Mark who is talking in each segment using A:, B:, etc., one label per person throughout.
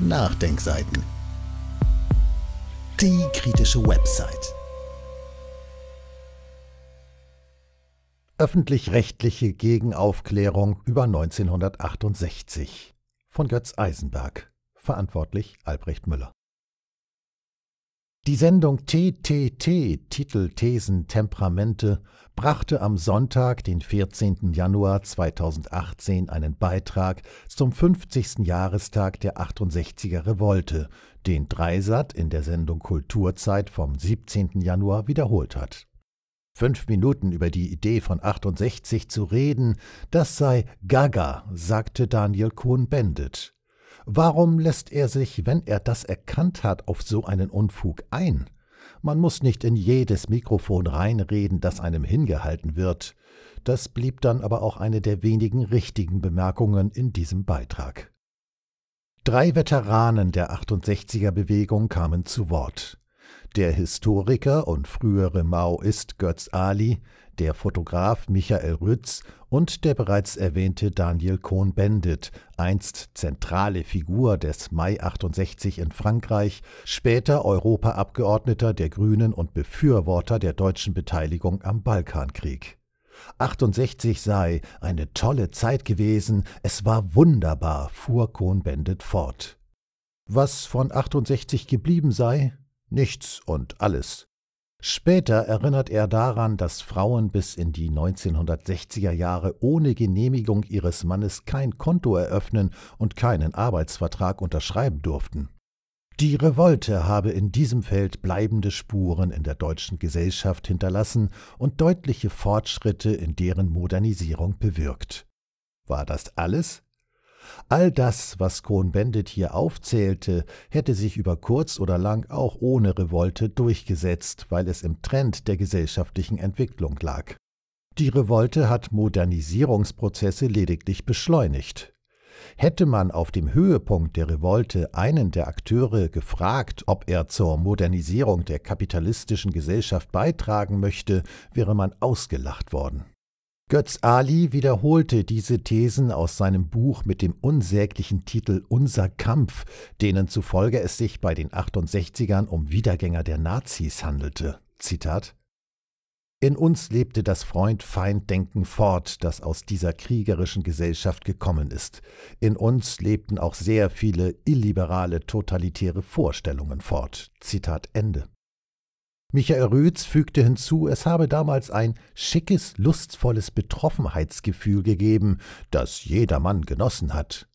A: Nachdenkseiten. Die kritische Website. Öffentlich-rechtliche Gegenaufklärung über 1968 von Götz Eisenberg. Verantwortlich Albrecht Müller. Die Sendung TTT Titel Thesen Temperamente brachte am Sonntag, den 14. Januar 2018, einen Beitrag zum 50. Jahrestag der 68er Revolte, den Dreisat in der Sendung Kulturzeit vom 17. Januar wiederholt hat. Fünf Minuten über die Idee von 68 zu reden, das sei Gaga, sagte Daniel kohn bendit Warum lässt er sich, wenn er das erkannt hat, auf so einen Unfug ein? Man muss nicht in jedes Mikrofon reinreden, das einem hingehalten wird. Das blieb dann aber auch eine der wenigen richtigen Bemerkungen in diesem Beitrag. Drei Veteranen der 68er Bewegung kamen zu Wort der Historiker und frühere Maoist Götz Ali, der Fotograf Michael Rütz und der bereits erwähnte Daniel Cohn-Bendit, einst zentrale Figur des Mai 68 in Frankreich, später Europaabgeordneter der Grünen und Befürworter der deutschen Beteiligung am Balkankrieg. 68 sei eine tolle Zeit gewesen, es war wunderbar, fuhr Cohn-Bendit fort. Was von 68 geblieben sei, nichts und alles. Später erinnert er daran, dass Frauen bis in die 1960er Jahre ohne Genehmigung ihres Mannes kein Konto eröffnen und keinen Arbeitsvertrag unterschreiben durften. Die Revolte habe in diesem Feld bleibende Spuren in der deutschen Gesellschaft hinterlassen und deutliche Fortschritte in deren Modernisierung bewirkt. War das alles? All das, was Cohn-Bendit hier aufzählte, hätte sich über kurz oder lang auch ohne Revolte durchgesetzt, weil es im Trend der gesellschaftlichen Entwicklung lag. Die Revolte hat Modernisierungsprozesse lediglich beschleunigt. Hätte man auf dem Höhepunkt der Revolte einen der Akteure gefragt, ob er zur Modernisierung der kapitalistischen Gesellschaft beitragen möchte, wäre man ausgelacht worden. Götz Ali wiederholte diese Thesen aus seinem Buch mit dem unsäglichen Titel Unser Kampf, denen zufolge es sich bei den 68ern um Wiedergänger der Nazis handelte. Zitat In uns lebte das Freund-Feind-Denken fort, das aus dieser kriegerischen Gesellschaft gekommen ist. In uns lebten auch sehr viele illiberale, totalitäre Vorstellungen fort. Zitat Ende. Michael Rütz fügte hinzu, es habe damals ein schickes, lustvolles Betroffenheitsgefühl gegeben, das jedermann genossen hat.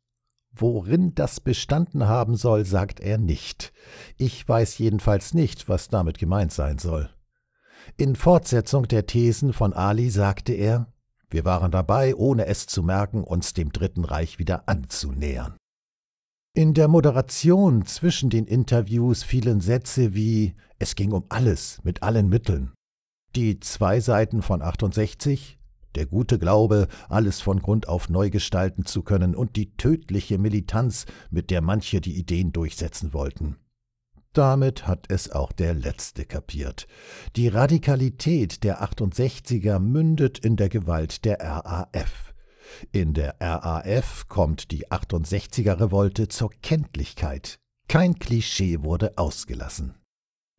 A: Worin das bestanden haben soll, sagt er nicht. Ich weiß jedenfalls nicht, was damit gemeint sein soll. In Fortsetzung der Thesen von Ali sagte er, wir waren dabei, ohne es zu merken, uns dem Dritten Reich wieder anzunähern. In der Moderation zwischen den Interviews fielen Sätze wie es ging um alles mit allen Mitteln. Die zwei Seiten von 68, der gute Glaube, alles von Grund auf neu gestalten zu können und die tödliche Militanz, mit der manche die Ideen durchsetzen wollten. Damit hat es auch der Letzte kapiert. Die Radikalität der 68er mündet in der Gewalt der RAF. In der RAF kommt die 68er-Revolte zur Kenntlichkeit. Kein Klischee wurde ausgelassen.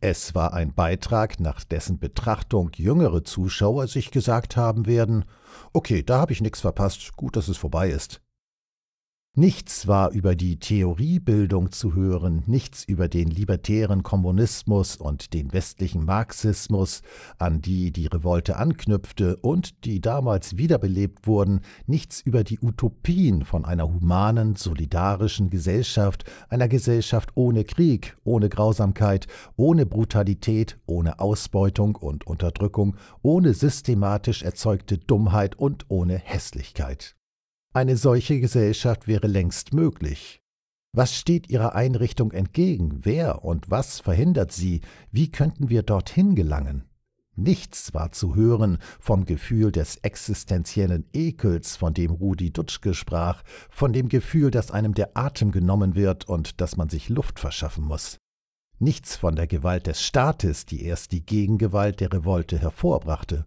A: Es war ein Beitrag, nach dessen Betrachtung jüngere Zuschauer sich gesagt haben werden, okay, da habe ich nichts verpasst, gut, dass es vorbei ist. Nichts war über die Theoriebildung zu hören, nichts über den libertären Kommunismus und den westlichen Marxismus, an die die Revolte anknüpfte und die damals wiederbelebt wurden, nichts über die Utopien von einer humanen, solidarischen Gesellschaft, einer Gesellschaft ohne Krieg, ohne Grausamkeit, ohne Brutalität, ohne Ausbeutung und Unterdrückung, ohne systematisch erzeugte Dummheit und ohne Hässlichkeit. Eine solche Gesellschaft wäre längst möglich. Was steht Ihrer Einrichtung entgegen? Wer und was verhindert sie? Wie könnten wir dorthin gelangen? Nichts war zu hören vom Gefühl des existenziellen Ekels, von dem Rudi Dutschke sprach, von dem Gefühl, dass einem der Atem genommen wird und dass man sich Luft verschaffen muss. Nichts von der Gewalt des Staates, die erst die Gegengewalt der Revolte hervorbrachte.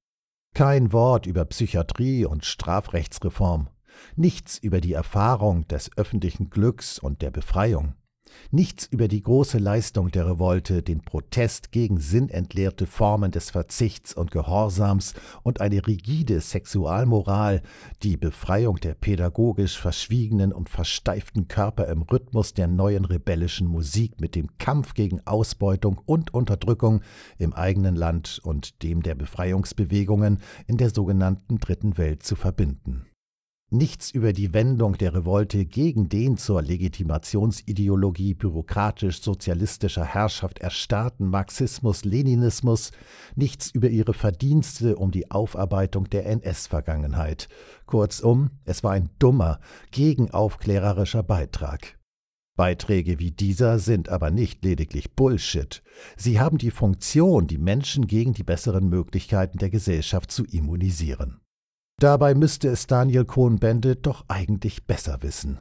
A: Kein Wort über Psychiatrie und Strafrechtsreform nichts über die Erfahrung des öffentlichen Glücks und der Befreiung, nichts über die große Leistung der Revolte, den Protest gegen sinnentleerte Formen des Verzichts und Gehorsams und eine rigide Sexualmoral, die Befreiung der pädagogisch verschwiegenen und versteiften Körper im Rhythmus der neuen rebellischen Musik mit dem Kampf gegen Ausbeutung und Unterdrückung im eigenen Land und dem der Befreiungsbewegungen in der sogenannten Dritten Welt zu verbinden. Nichts über die Wendung der Revolte gegen den zur Legitimationsideologie bürokratisch-sozialistischer Herrschaft erstarrten Marxismus-Leninismus, nichts über ihre Verdienste um die Aufarbeitung der NS-Vergangenheit. Kurzum, es war ein dummer, gegenaufklärerischer Beitrag. Beiträge wie dieser sind aber nicht lediglich Bullshit. Sie haben die Funktion, die Menschen gegen die besseren Möglichkeiten der Gesellschaft zu immunisieren. Dabei müsste es Daniel Cohn-Bendit doch eigentlich besser wissen.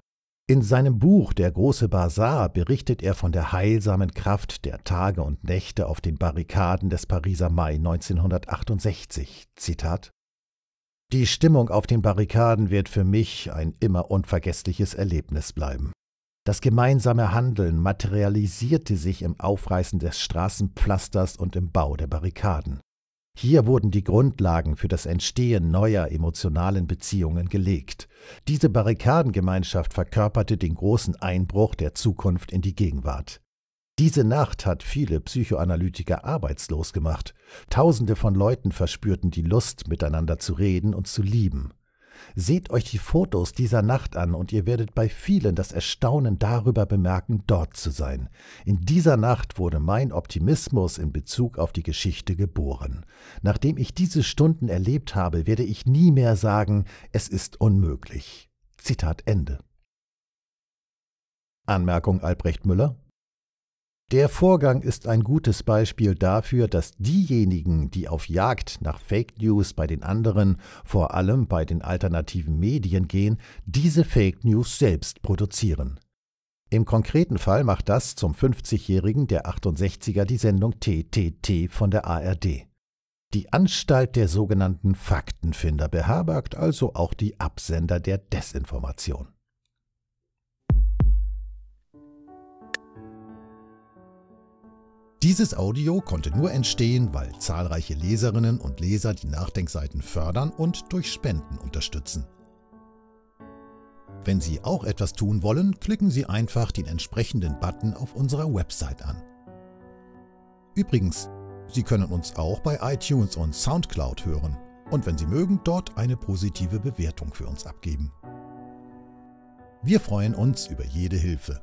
A: In seinem Buch Der große Bazar berichtet er von der heilsamen Kraft der Tage und Nächte auf den Barrikaden des Pariser Mai 1968. Zitat Die Stimmung auf den Barrikaden wird für mich ein immer unvergessliches Erlebnis bleiben. Das gemeinsame Handeln materialisierte sich im Aufreißen des Straßenpflasters und im Bau der Barrikaden. Hier wurden die Grundlagen für das Entstehen neuer emotionalen Beziehungen gelegt. Diese Barrikadengemeinschaft verkörperte den großen Einbruch der Zukunft in die Gegenwart. Diese Nacht hat viele Psychoanalytiker arbeitslos gemacht. Tausende von Leuten verspürten die Lust, miteinander zu reden und zu lieben. Seht euch die Fotos dieser Nacht an und ihr werdet bei vielen das Erstaunen darüber bemerken, dort zu sein. In dieser Nacht wurde mein Optimismus in Bezug auf die Geschichte geboren. Nachdem ich diese Stunden erlebt habe, werde ich nie mehr sagen, es ist unmöglich. Zitat Ende. Anmerkung Albrecht Müller der Vorgang ist ein gutes Beispiel dafür, dass diejenigen, die auf Jagd nach Fake News bei den anderen, vor allem bei den alternativen Medien gehen, diese Fake News selbst produzieren. Im konkreten Fall macht das zum 50-Jährigen der 68er die Sendung TTT von der ARD. Die Anstalt der sogenannten Faktenfinder beherbergt also auch die Absender der Desinformation. Dieses Audio konnte nur entstehen, weil zahlreiche Leserinnen und Leser die Nachdenkseiten fördern und durch Spenden unterstützen. Wenn Sie auch etwas tun wollen, klicken Sie einfach den entsprechenden Button auf unserer Website an. Übrigens, Sie können uns auch bei iTunes und SoundCloud hören und wenn Sie mögen, dort eine positive Bewertung für uns abgeben. Wir freuen uns über jede Hilfe.